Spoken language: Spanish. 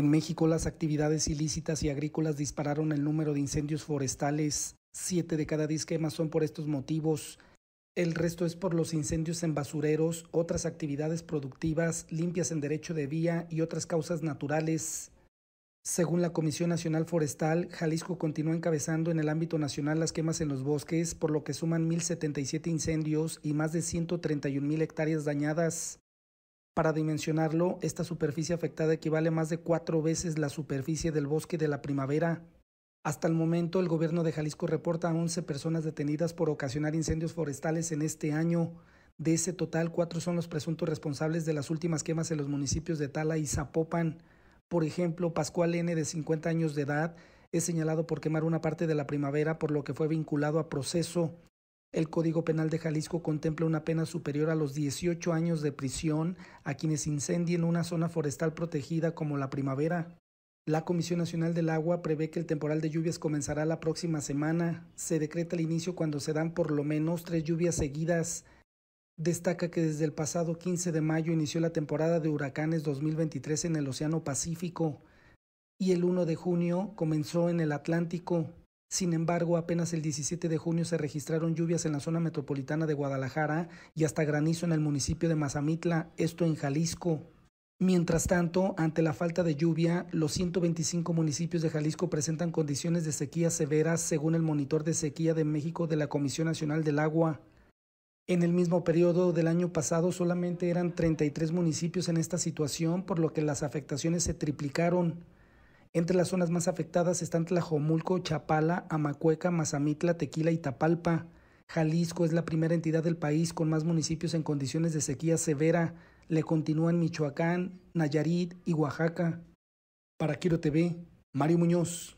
En México las actividades ilícitas y agrícolas dispararon el número de incendios forestales. Siete de cada diez quemas son por estos motivos. El resto es por los incendios en basureros, otras actividades productivas, limpias en derecho de vía y otras causas naturales. Según la Comisión Nacional Forestal, Jalisco continúa encabezando en el ámbito nacional las quemas en los bosques, por lo que suman 1.077 incendios y más de 131.000 hectáreas dañadas. Para dimensionarlo, esta superficie afectada equivale a más de cuatro veces la superficie del bosque de la primavera. Hasta el momento, el gobierno de Jalisco reporta a 11 personas detenidas por ocasionar incendios forestales en este año. De ese total, cuatro son los presuntos responsables de las últimas quemas en los municipios de Tala y Zapopan. Por ejemplo, Pascual N., de 50 años de edad, es señalado por quemar una parte de la primavera, por lo que fue vinculado a proceso. El Código Penal de Jalisco contempla una pena superior a los 18 años de prisión a quienes incendien una zona forestal protegida como la primavera. La Comisión Nacional del Agua prevé que el temporal de lluvias comenzará la próxima semana. Se decreta el inicio cuando se dan por lo menos tres lluvias seguidas. Destaca que desde el pasado 15 de mayo inició la temporada de huracanes 2023 en el Océano Pacífico y el 1 de junio comenzó en el Atlántico. Sin embargo, apenas el 17 de junio se registraron lluvias en la zona metropolitana de Guadalajara y hasta granizo en el municipio de Mazamitla, esto en Jalisco. Mientras tanto, ante la falta de lluvia, los 125 municipios de Jalisco presentan condiciones de sequía severas según el monitor de sequía de México de la Comisión Nacional del Agua. En el mismo periodo del año pasado solamente eran 33 municipios en esta situación, por lo que las afectaciones se triplicaron. Entre las zonas más afectadas están Tlajomulco, Chapala, Amacueca, Mazamitla, Tequila y Tapalpa. Jalisco es la primera entidad del país con más municipios en condiciones de sequía severa. Le continúan Michoacán, Nayarit y Oaxaca. Para Quiro TV, Mario Muñoz.